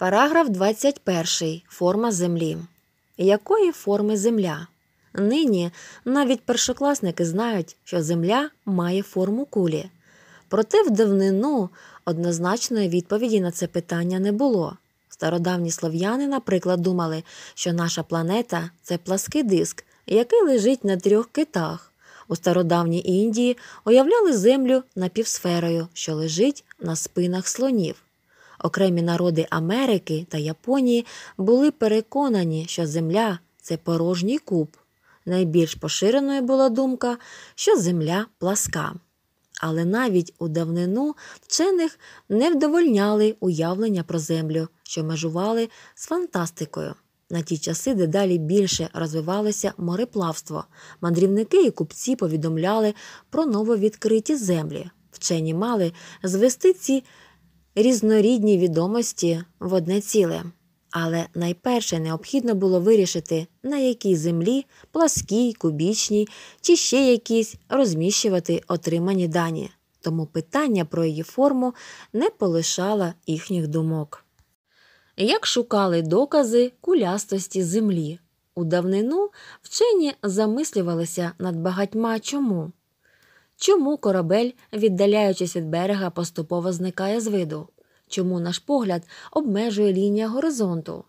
Параграф 21. Форма землі. Якої форми земля? Нині навіть першокласники знають, що земля має форму кулі. Проте в давнину однозначної відповіді на це питання не було. Стародавні слов'яни, наприклад, думали, що наша планета це плаский диск, який лежить на трьох китах. У стародавній Індії уявляли землю напівсферою, що лежить на спинах слонів. Окремі народи Америки та Японії були переконані, що Земля це порожній куб. Найбільш поширеною була думка, що Земля пласка. Але навіть у давнину вчених не вдовольняли уявлення про землю, що межували з фантастикою. На ті часи дедалі більше розвивалося мореплавство. Мандрівники і купці повідомляли про нововідкриті землі. Вчені мали звести ці різнорідні відомості в одне ціле. Але найперше необхідно було вирішити, на якій землі, пласкій, кубічній чи ще якісь розміщувати отримані дані, тому питання про її форму не полишало їхніх думок. Як шукали докази кулястості землі? У давнину вчені замислювалися над багатьма чому. Чому корабель, віддаляючись від берега, поступово зникає з виду? Чому наш погляд обмежує лінія горизонту?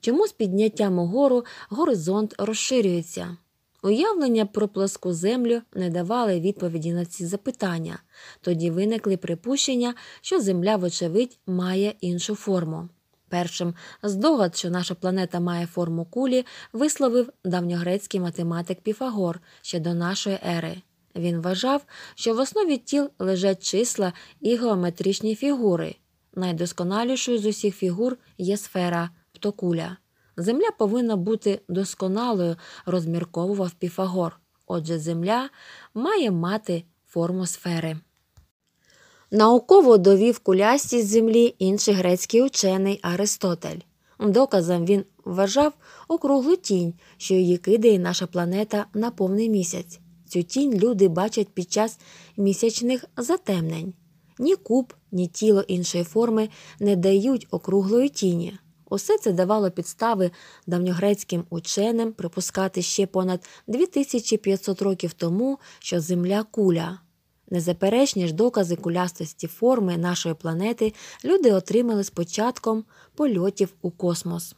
Чому з підняттям угору горизонт розширюється? Уявлення про плоску землю не давали відповіді на ці запитання, тоді виникли припущення, що Земля, вочевидь, має іншу форму. Першим здогад, що наша планета має форму кулі, висловив давньогрецький математик Піфагор ще до нашої ери. Він вважав, що в основі тіл лежать числа і геометричні фігури. Найдосконалішою з усіх фігур є сфера птокуля. Земля повинна бути досконалою, розмірковував піфагор. Отже, земля має мати форму сфери. Науково довів кулястість землі інший грецький учений Аристотель. Доказом він вважав округлу тінь, що її кидає наша планета на повний місяць. Цю тінь люди бачать під час місячних затемнень. Ні куб, ні тіло іншої форми не дають округлої тіні. Усе це давало підстави давньогрецьким ученим припускати ще понад 2500 років тому, що Земля куля. Незаперечні ж докази кулястості форми нашої планети люди отримали з початком польотів у космос.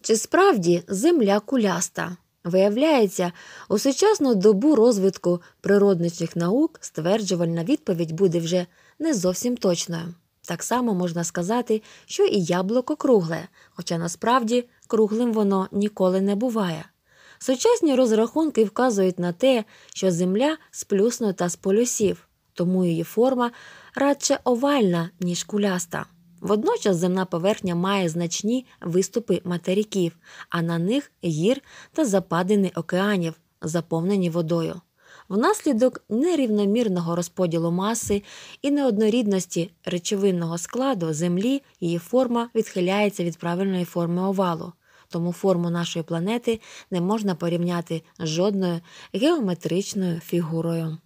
Чи справді земля куляста? Виявляється, у сучасну добу розвитку природничих наук стверджувальна відповідь буде вже не зовсім точною. Так само можна сказати, що і яблуко кругле, хоча насправді круглим воно ніколи не буває. Сучасні розрахунки вказують на те, що земля сплюснута з полюсів, тому її форма радше овальна, ніж куляста. Водночас земна поверхня має значні виступи материків, а на них гір та западини океанів, заповнені водою. Внаслідок нерівномірного розподілу маси і неоднорідності речовинного складу Землі її форма відхиляється від правильної форми овалу, тому форму нашої планети не можна порівняти з жодною геометричною фігурою.